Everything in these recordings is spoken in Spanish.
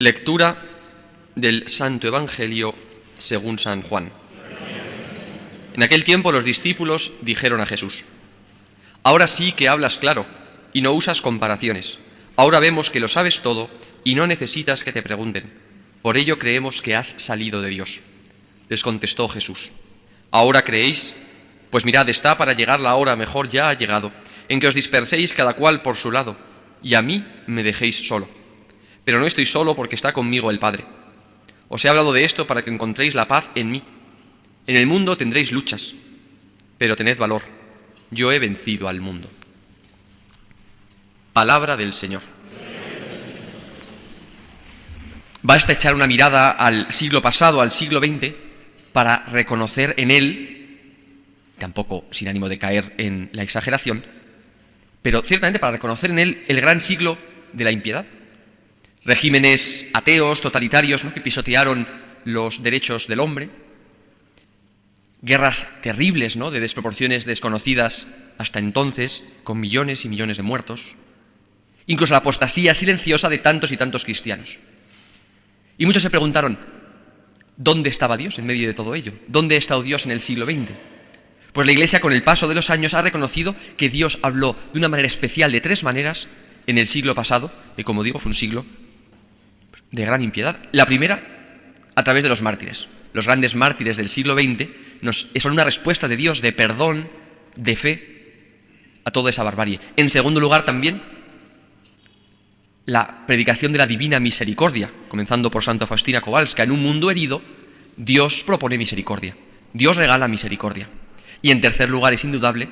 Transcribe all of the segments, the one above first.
Lectura del Santo Evangelio según San Juan. En aquel tiempo los discípulos dijeron a Jesús, Ahora sí que hablas claro y no usas comparaciones. Ahora vemos que lo sabes todo y no necesitas que te pregunten. Por ello creemos que has salido de Dios. Les contestó Jesús, ¿ahora creéis? Pues mirad, está para llegar la hora, mejor ya ha llegado, en que os disperséis cada cual por su lado, y a mí me dejéis solo pero no estoy solo porque está conmigo el Padre. Os he hablado de esto para que encontréis la paz en mí. En el mundo tendréis luchas, pero tened valor. Yo he vencido al mundo. Palabra del Señor. Basta echar una mirada al siglo pasado, al siglo XX, para reconocer en él, tampoco sin ánimo de caer en la exageración, pero ciertamente para reconocer en él el gran siglo de la impiedad regímenes ateos, totalitarios, que pisotearon los derechos del hombre, guerras terribles, de desproporciones desconocidas hasta entonces, con millones y millones de muertos, incluso la apostasía silenciosa de tantos y tantos cristianos. Y muchos se preguntaron, ¿dónde estaba Dios en medio de todo ello? ¿Dónde ha estado Dios en el siglo XX? Pues la Iglesia con el paso de los años ha reconocido que Dios habló de una manera especial, de tres maneras, en el siglo pasado, que como digo fue un siglo de gran impiedad. La primera, a través de los mártires. Los grandes mártires del siglo XX nos, son una respuesta de Dios, de perdón, de fe a toda esa barbarie. En segundo lugar, también la predicación de la divina misericordia, comenzando por Santa Faustina Kowalska. En un mundo herido, Dios propone misericordia. Dios regala misericordia. Y en tercer lugar, es indudable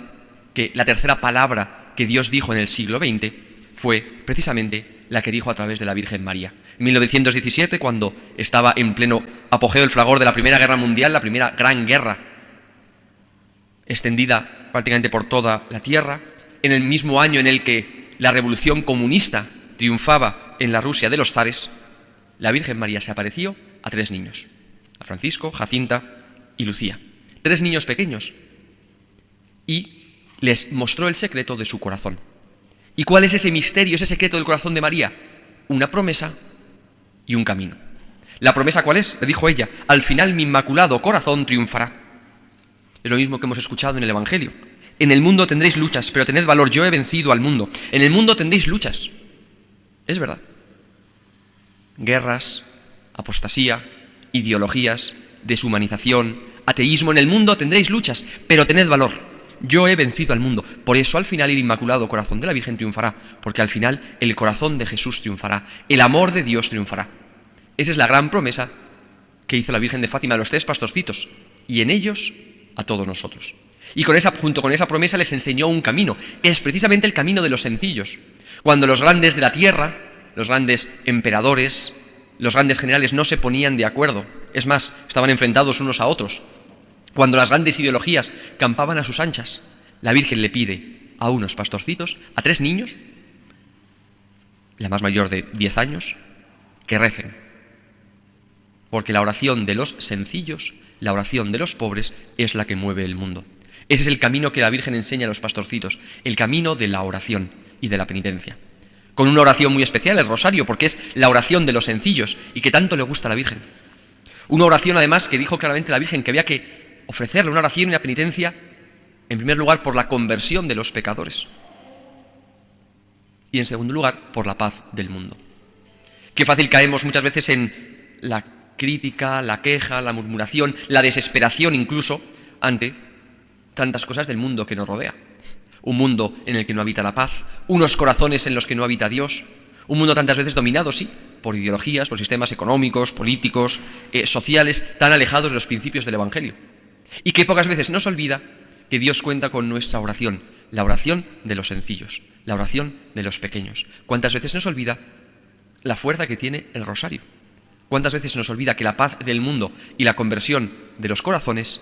que la tercera palabra que Dios dijo en el siglo XX fue precisamente la que dijo a través de la Virgen María. En 1917, cuando estaba en pleno apogeo el fragor de la Primera Guerra Mundial, la primera gran guerra extendida prácticamente por toda la Tierra, en el mismo año en el que la revolución comunista triunfaba en la Rusia de los zares, la Virgen María se apareció a tres niños, a Francisco, Jacinta y Lucía. Tres niños pequeños. Y les mostró el secreto de su corazón. ¿Y cuál es ese misterio, ese secreto del corazón de María? Una promesa y un camino. ¿La promesa cuál es? Le dijo ella, al final mi inmaculado corazón triunfará. Es lo mismo que hemos escuchado en el Evangelio. En el mundo tendréis luchas, pero tened valor, yo he vencido al mundo. En el mundo tendréis luchas. Es verdad. Guerras, apostasía, ideologías, deshumanización, ateísmo. En el mundo tendréis luchas, pero tened valor. Yo he vencido al mundo. Por eso al final el Inmaculado Corazón de la Virgen triunfará, porque al final el corazón de Jesús triunfará, el amor de Dios triunfará. Esa es la gran promesa que hizo la Virgen de Fátima a los tres pastorcitos, y en ellos a todos nosotros. Y junto con esa promesa les enseñó un camino, que es precisamente el camino de los sencillos. Cuando los grandes de la tierra, los grandes emperadores, los grandes generales no se ponían de acuerdo, es más, estaban enfrentados unos a otros, cuando las grandes ideologías campaban a sus anchas, la Virgen le pide a unos pastorcitos, a tres niños, la más mayor de diez años, que recen. Porque la oración de los sencillos, la oración de los pobres, es la que mueve el mundo. Ese es el camino que la Virgen enseña a los pastorcitos, el camino de la oración y de la penitencia. Con una oración muy especial, el rosario, porque es la oración de los sencillos y que tanto le gusta a la Virgen. Una oración además que dijo claramente la Virgen que había que ofrecerle una oración y una penitencia, en primer lugar, por la conversión de los pecadores. Y en segundo lugar, por la paz del mundo. Qué fácil caemos muchas veces en la crítica, la queja, la murmuración, la desesperación incluso ante tantas cosas del mundo que nos rodea. Un mundo en el que no habita la paz, unos corazones en los que no habita Dios, un mundo tantas veces dominado, sí, por ideologías, por sistemas económicos, políticos, eh, sociales, tan alejados de los principios del Evangelio. Y que pocas veces nos olvida que Dios cuenta con nuestra oración, la oración de los sencillos, la oración de los pequeños. ¿Cuántas veces nos olvida la fuerza que tiene el rosario? ¿Cuántas veces nos olvida que la paz del mundo y la conversión de los corazones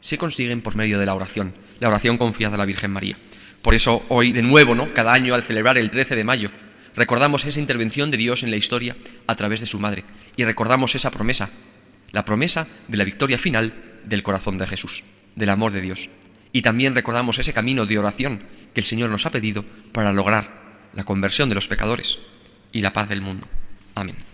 se consiguen por medio de la oración, la oración confiada a la Virgen María? Por eso hoy, de nuevo, ¿no? cada año al celebrar el 13 de mayo, recordamos esa intervención de Dios en la historia a través de su madre y recordamos esa promesa, la promesa de la victoria final del corazón de Jesús, del amor de Dios. Y también recordamos ese camino de oración que el Señor nos ha pedido para lograr la conversión de los pecadores y la paz del mundo. Amén.